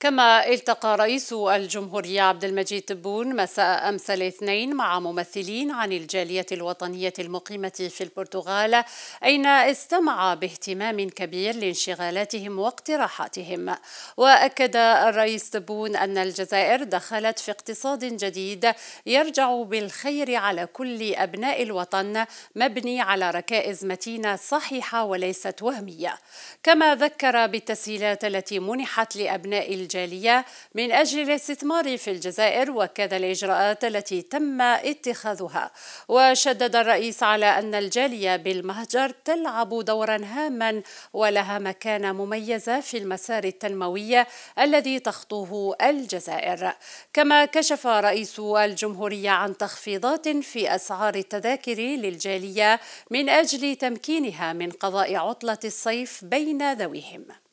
كما التقى رئيس الجمهورية عبد المجيد تبون مساء أمس الاثنين مع ممثلين عن الجالية الوطنية المقيمة في البرتغال أين استمع باهتمام كبير لانشغالاتهم واقتراحاتهم وأكد الرئيس تبون أن الجزائر دخلت في اقتصاد جديد يرجع بالخير على كل أبناء الوطن مبني على ركائز متينة صحيحة وليست وهمية كما ذكر بالتسهيلات التي منحت لأبناء الجالية من أجل الاستثمار في الجزائر وكذا الإجراءات التي تم اتخاذها وشدد الرئيس على أن الجالية بالمهجر تلعب دورا هاما ولها مكانة مميزة في المسار التنموي الذي تخطوه الجزائر كما كشف رئيس الجمهورية عن تخفيضات في أسعار التذاكر للجالية من أجل تمكينها من قضاء عطلة الصيف بين ذويهم